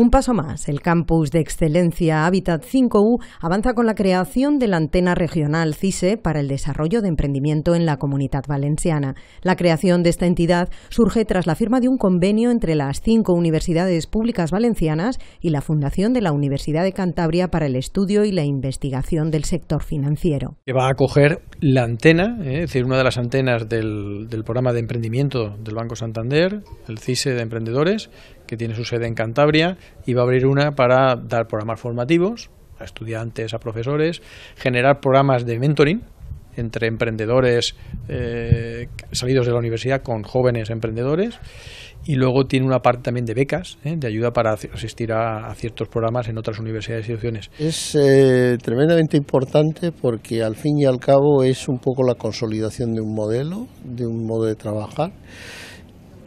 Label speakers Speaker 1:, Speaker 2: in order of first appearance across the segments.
Speaker 1: Un paso más, el campus de excelencia Hábitat 5U avanza con la creación de la antena regional CISE para el desarrollo de emprendimiento en la comunidad valenciana. La creación de esta entidad surge tras la firma de un convenio entre las cinco universidades públicas valencianas y la fundación de la Universidad de Cantabria para el estudio y la investigación del sector financiero.
Speaker 2: Que va a acoger la antena, eh, es decir, una de las antenas del programa de emprendimiento del Banco Santander, el CISE de Emprendedores, que tiene su sede en Cantabria, y va a abrir una para dar programas formativos a estudiantes, a profesores, generar programas de mentoring entre emprendedores eh, salidos de la universidad con jóvenes emprendedores y luego tiene una parte también de becas, eh, de ayuda para asistir a, ciertos programas en otras universidades y instituciones.
Speaker 3: Es eh, tremendamente importante porque al fin y al cabo es un poco la consolidación de un modelo, de un modo de trabajar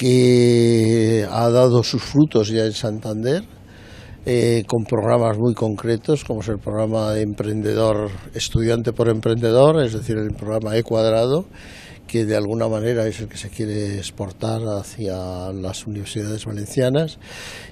Speaker 3: que ha dado sus frutos ya en Santander, eh, con programas muy concretos, como es el programa emprendedor, estudiante por emprendedor, es decir, el programa E cuadrado, que de alguna manera es el que se quiere exportar hacia las universidades valencianas.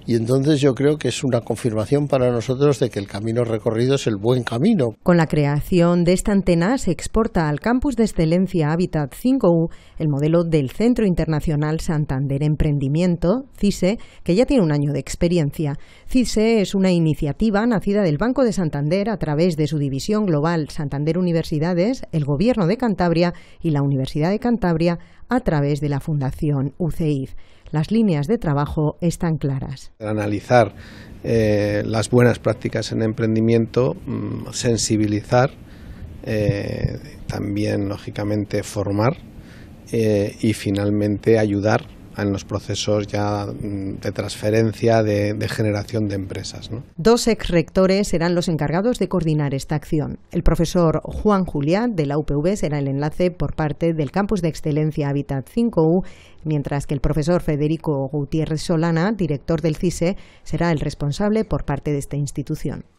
Speaker 3: Y entonces yo creo que es una confirmación para nosotros de que el camino recorrido es el buen camino.
Speaker 1: Con la creación de esta antena se exporta al campus de excelencia Habitat 5U el modelo del Centro Internacional Santander Emprendimiento, CISE, que ya tiene un año de experiencia. CISE es una iniciativa nacida del Banco de Santander a través de su división global Santander Universidades, el Gobierno de Cantabria y la Universidad de Cantabria a través de la Fundación UCIF. Las líneas de trabajo están claras.
Speaker 4: Analizar eh, las buenas prácticas en emprendimiento, mm, sensibilizar, eh, también lógicamente formar eh, y finalmente ayudar en los procesos ya mm, de transferencia, de, generación de empresas.
Speaker 1: Dos ex rectores serán los encargados de coordinar esta acción. El profesor Juan Julián de la UPV será el enlace por parte del Campus de Excelencia Habitat 5U, mientras que el profesor Federico Gutiérrez Solana, director del CISE, será el responsable por parte de esta institución.